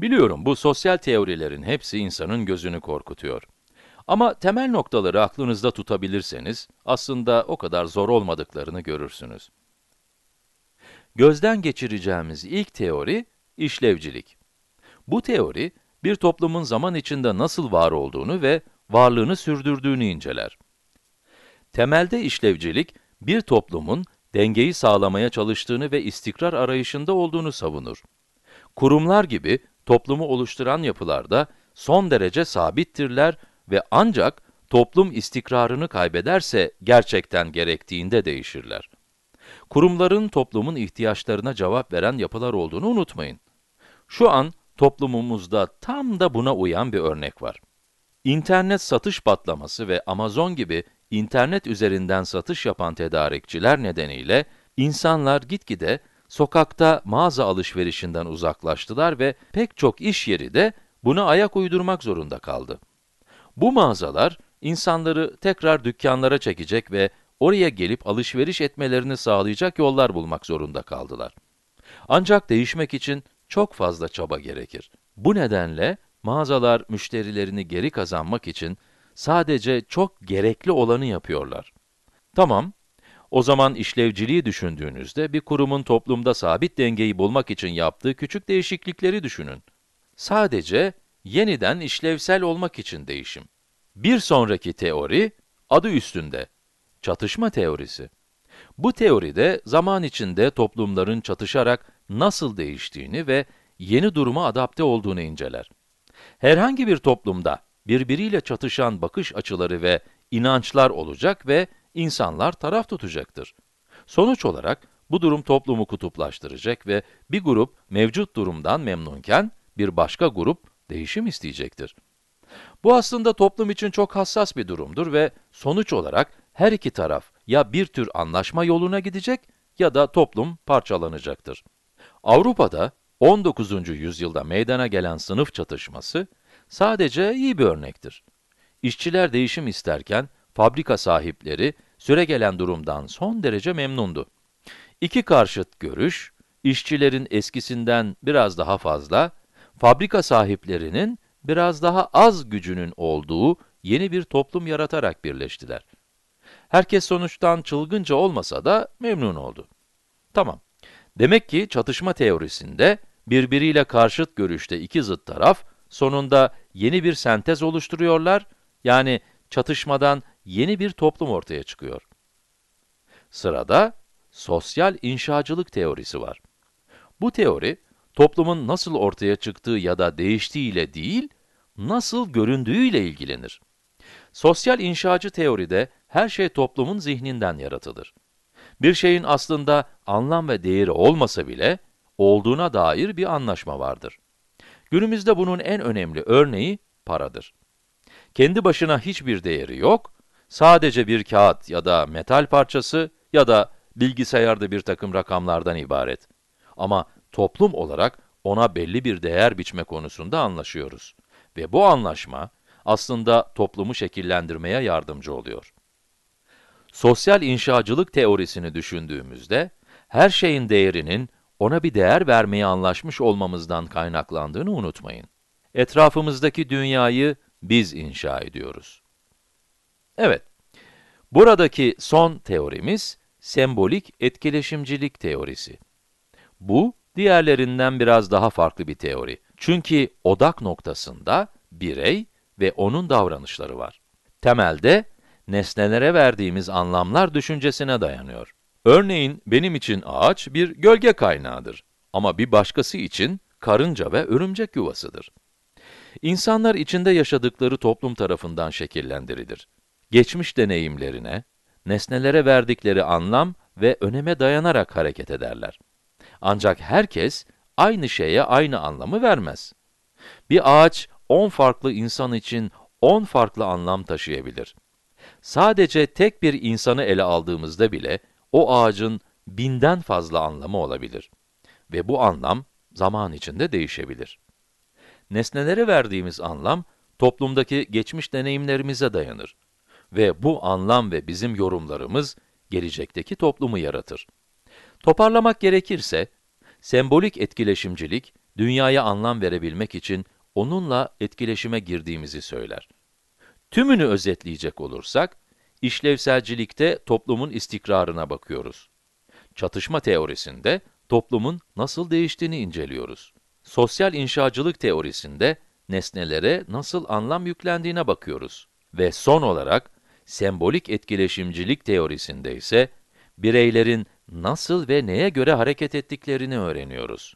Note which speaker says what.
Speaker 1: Biliyorum bu sosyal teorilerin hepsi insanın gözünü korkutuyor. Ama temel noktaları aklınızda tutabilirseniz, aslında o kadar zor olmadıklarını görürsünüz. Gözden geçireceğimiz ilk teori, işlevcilik. Bu teori, bir toplumun zaman içinde nasıl var olduğunu ve varlığını sürdürdüğünü inceler. Temelde işlevcilik, bir toplumun dengeyi sağlamaya çalıştığını ve istikrar arayışında olduğunu savunur. Kurumlar gibi toplumu oluşturan yapılarda son derece sabittirler ve ancak toplum istikrarını kaybederse gerçekten gerektiğinde değişirler. Kurumların toplumun ihtiyaçlarına cevap veren yapılar olduğunu unutmayın. Şu an toplumumuzda tam da buna uyan bir örnek var. İnternet satış patlaması ve Amazon gibi internet üzerinden satış yapan tedarikçiler nedeniyle insanlar gitgide sokakta mağaza alışverişinden uzaklaştılar ve pek çok iş yeri de buna ayak uydurmak zorunda kaldı. Bu mağazalar insanları tekrar dükkanlara çekecek ve oraya gelip alışveriş etmelerini sağlayacak yollar bulmak zorunda kaldılar. Ancak değişmek için çok fazla çaba gerekir. Bu nedenle mağazalar müşterilerini geri kazanmak için sadece çok gerekli olanı yapıyorlar. Tamam, o zaman işlevciliği düşündüğünüzde bir kurumun toplumda sabit dengeyi bulmak için yaptığı küçük değişiklikleri düşünün. Sadece yeniden işlevsel olmak için değişim. Bir sonraki teori, adı üstünde, çatışma teorisi. Bu teoride zaman içinde toplumların çatışarak nasıl değiştiğini ve yeni duruma adapte olduğunu inceler. Herhangi bir toplumda birbiriyle çatışan bakış açıları ve inançlar olacak ve insanlar taraf tutacaktır. Sonuç olarak bu durum toplumu kutuplaştıracak ve bir grup mevcut durumdan memnunken bir başka grup değişim isteyecektir. Bu aslında toplum için çok hassas bir durumdur ve sonuç olarak her iki taraf ya bir tür anlaşma yoluna gidecek ya da toplum parçalanacaktır. Avrupa'da 19. yüzyılda meydana gelen sınıf çatışması sadece iyi bir örnektir. İşçiler değişim isterken fabrika sahipleri süre gelen durumdan son derece memnundu. İki karşıt görüş, işçilerin eskisinden biraz daha fazla, fabrika sahiplerinin biraz daha az gücünün olduğu yeni bir toplum yaratarak birleştiler. Herkes sonuçtan çılgınca olmasa da memnun oldu. Tamam, demek ki çatışma teorisinde birbiriyle karşıt görüşte iki zıt taraf sonunda yeni bir sentez oluşturuyorlar, yani çatışmadan yeni bir toplum ortaya çıkıyor. Sırada sosyal inşacılık teorisi var. Bu teori, toplumun nasıl ortaya çıktığı ya da değiştiği ile değil, nasıl göründüğü ile ilgilenir. Sosyal inşacı teoride her şey toplumun zihninden yaratılır. Bir şeyin aslında anlam ve değeri olmasa bile, olduğuna dair bir anlaşma vardır. Günümüzde bunun en önemli örneği paradır. Kendi başına hiçbir değeri yok sadece bir kağıt ya da metal parçası ya da bilgisayarda bir takım rakamlardan ibaret. Ama toplum olarak ona belli bir değer biçme konusunda anlaşıyoruz. Ve bu anlaşma aslında toplumu şekillendirmeye yardımcı oluyor. Sosyal inşacılık teorisini düşündüğümüzde, her şeyin değerinin ona bir değer vermeye anlaşmış olmamızdan kaynaklandığını unutmayın. Etrafımızdaki dünyayı biz inşa ediyoruz. Evet, buradaki son teorimiz sembolik etkileşimcilik teorisi. Bu, diğerlerinden biraz daha farklı bir teori. Çünkü odak noktasında birey ve onun davranışları var. Temelde, nesnelere verdiğimiz anlamlar düşüncesine dayanıyor. Örneğin, benim için ağaç bir gölge kaynağıdır ama bir başkası için karınca ve örümcek yuvasıdır. İnsanlar içinde yaşadıkları toplum tarafından şekillendirilir geçmiş deneyimlerine, nesnelere verdikleri anlam ve öneme dayanarak hareket ederler. Ancak herkes aynı şeye aynı anlamı vermez. Bir ağaç 10 farklı insan için 10 farklı anlam taşıyabilir. Sadece tek bir insanı ele aldığımızda bile o ağacın binden fazla anlamı olabilir. Ve bu anlam zaman içinde değişebilir. Nesnelere verdiğimiz anlam toplumdaki geçmiş deneyimlerimize dayanır ve bu anlam ve bizim yorumlarımız gelecekteki toplumu yaratır. Toparlamak gerekirse, sembolik etkileşimcilik, dünyaya anlam verebilmek için onunla etkileşime girdiğimizi söyler. Tümünü özetleyecek olursak, işlevselcilikte toplumun istikrarına bakıyoruz. Çatışma teorisinde toplumun nasıl değiştiğini inceliyoruz. Sosyal inşacılık teorisinde nesnelere nasıl anlam yüklendiğine bakıyoruz. Ve son olarak Sembolik etkileşimcilik teorisinde ise, bireylerin nasıl ve neye göre hareket ettiklerini öğreniyoruz.